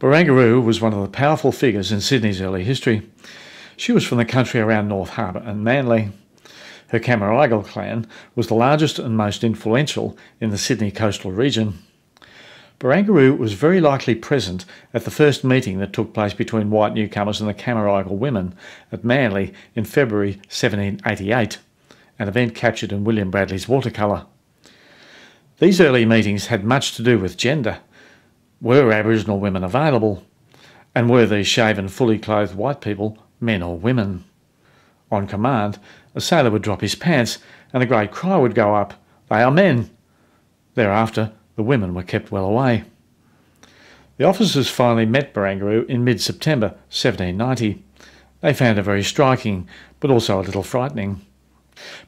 Barangaroo was one of the powerful figures in Sydney's early history. She was from the country around North Harbour and Manly. Her Cammeraygal clan was the largest and most influential in the Sydney coastal region. Barangaroo was very likely present at the first meeting that took place between white newcomers and the Cammeraygal women at Manly in February 1788, an event captured in William Bradley's watercolour. These early meetings had much to do with gender. Were Aboriginal women available? And were these shaven, fully clothed white people men or women? On command, a sailor would drop his pants and a great cry would go up, They are men! Thereafter, the women were kept well away. The officers finally met Barangaroo in mid September 1790. They found her very striking, but also a little frightening.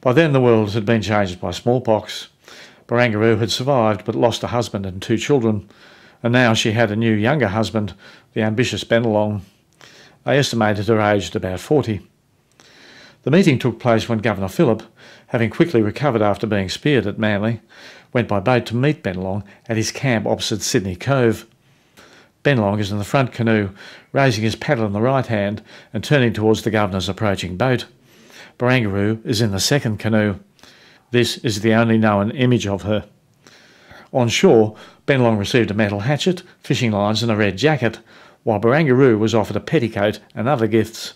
By then, the world had been changed by smallpox. Barangaroo had survived but lost a husband and two children and now she had a new younger husband, the ambitious Benelong. They estimated her age at about 40. The meeting took place when Governor Phillip, having quickly recovered after being speared at Manly, went by boat to meet Benelong at his camp opposite Sydney Cove. Benelong is in the front canoe, raising his paddle in the right hand and turning towards the governor's approaching boat. Barangaroo is in the second canoe. This is the only known image of her. On shore, Benelong received a metal hatchet, fishing lines, and a red jacket, while Barangaroo was offered a petticoat and other gifts.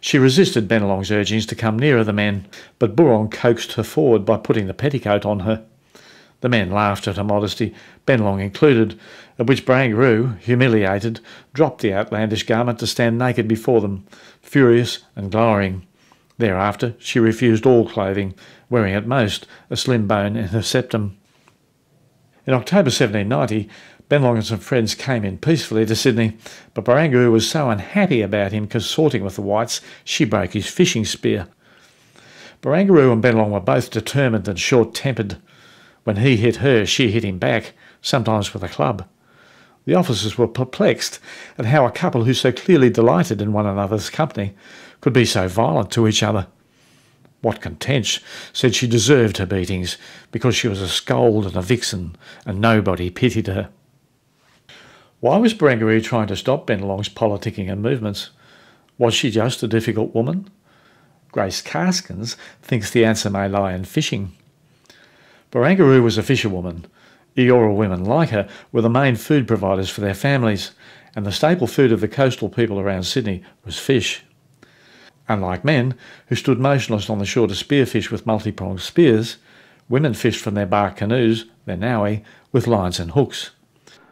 She resisted Benelong's urgings to come nearer the men, but Burong coaxed her forward by putting the petticoat on her. The men laughed at her modesty, Benelong included, at which Barangaroo, humiliated, dropped the outlandish garment to stand naked before them, furious and glowering. Thereafter she refused all clothing, wearing at most a slim bone in her septum. In October 1790, Benlong and some friends came in peacefully to Sydney, but Barangaroo was so unhappy about him consorting with the whites, she broke his fishing spear. Barangaroo and Benlong were both determined and short tempered. When he hit her, she hit him back, sometimes with a club. The officers were perplexed at how a couple who so clearly delighted in one another's company could be so violent to each other. Watkin Tench, said she deserved her beatings because she was a scold and a vixen, and nobody pitied her. Why was Barangaroo trying to stop Benelong's politicking and movements? Was she just a difficult woman? Grace Caskins thinks the answer may lie in fishing. Barangaroo was a fisherwoman. Eora women like her were the main food providers for their families, and the staple food of the coastal people around Sydney was fish. Unlike men, who stood motionless on the shore to spearfish with multi-pronged spears, women fished from their bark canoes, their naui, with lines and hooks.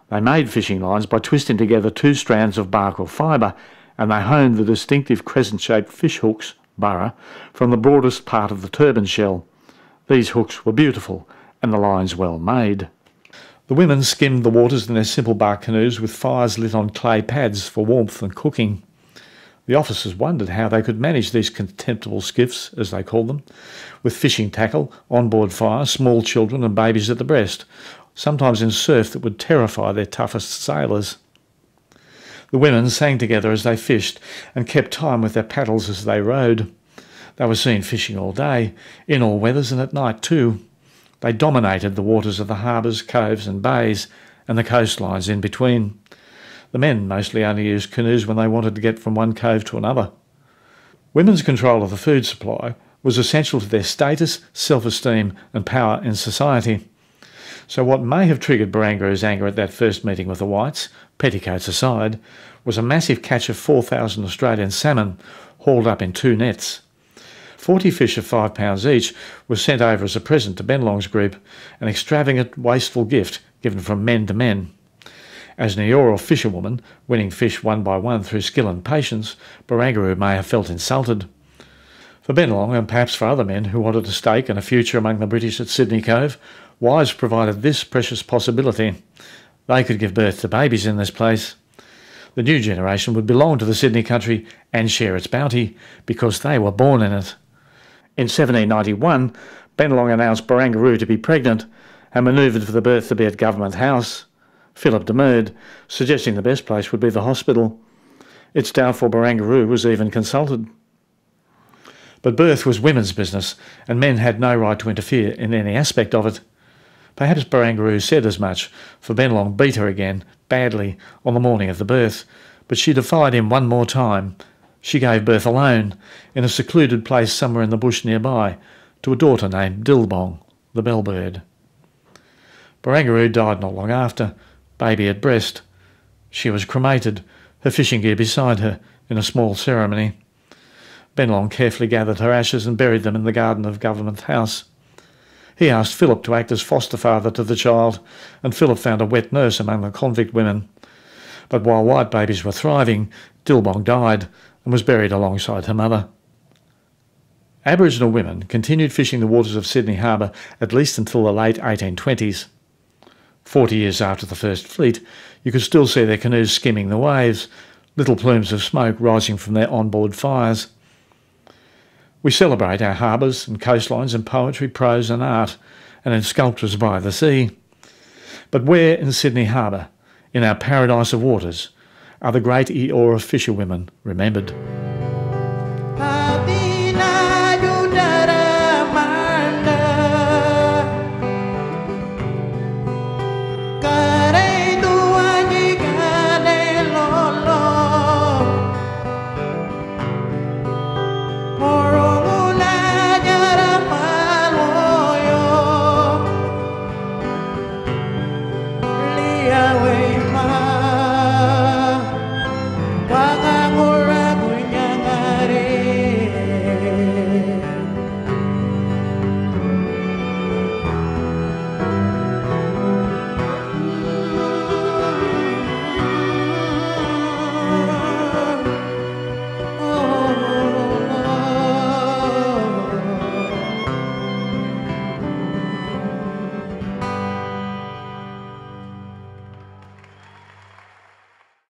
They made fishing lines by twisting together two strands of bark or fibre, and they honed the distinctive crescent-shaped fish hooks, burra, from the broadest part of the turban shell. These hooks were beautiful, and the lines well made. The women skimmed the waters in their simple bark canoes with fires lit on clay pads for warmth and cooking. The officers wondered how they could manage these contemptible skiffs, as they called them, with fishing tackle, on-board fire, small children and babies at the breast, sometimes in surf that would terrify their toughest sailors. The women sang together as they fished and kept time with their paddles as they rowed. They were seen fishing all day, in all weathers and at night too. They dominated the waters of the harbours, coves and bays, and the coastlines in between. The men mostly only used canoes when they wanted to get from one cove to another. Women's control of the food supply was essential to their status, self esteem, and power in society. So, what may have triggered Barangaroo's anger at that first meeting with the whites, petticoats aside, was a massive catch of 4,000 Australian salmon hauled up in two nets. 40 fish of five pounds each were sent over as a present to Benlong's group, an extravagant, wasteful gift given from men to men. As an Eora fisherwoman, winning fish one by one through skill and patience, Barangaroo may have felt insulted. For Benelong, and perhaps for other men who wanted a stake and a future among the British at Sydney Cove, wives provided this precious possibility. They could give birth to babies in this place. The new generation would belong to the Sydney country and share its bounty because they were born in it. In 1791, Benelong announced Barangaroo to be pregnant and manoeuvred for the birth to be at Government House. Philip demurred, suggesting the best place would be the hospital. It's doubtful Barangaroo was even consulted. But birth was women's business, and men had no right to interfere in any aspect of it. Perhaps Barangaroo said as much, for Benlong beat her again, badly, on the morning of the birth, but she defied him one more time. She gave birth alone, in a secluded place somewhere in the bush nearby, to a daughter named Dilbong, the bellbird. Barangaroo died not long after, baby at breast. She was cremated, her fishing gear beside her, in a small ceremony. Benlong carefully gathered her ashes and buried them in the garden of Government House. He asked Philip to act as foster father to the child, and Philip found a wet nurse among the convict women. But while white babies were thriving, Dilbong died and was buried alongside her mother. Aboriginal women continued fishing the waters of Sydney Harbour at least until the late 1820s. 40 years after the First Fleet, you could still see their canoes skimming the waves, little plumes of smoke rising from their onboard fires. We celebrate our harbours and coastlines in poetry, prose, and art, and in sculptures by the sea. But where in Sydney Harbour, in our paradise of waters, are the great Eora fisherwomen remembered?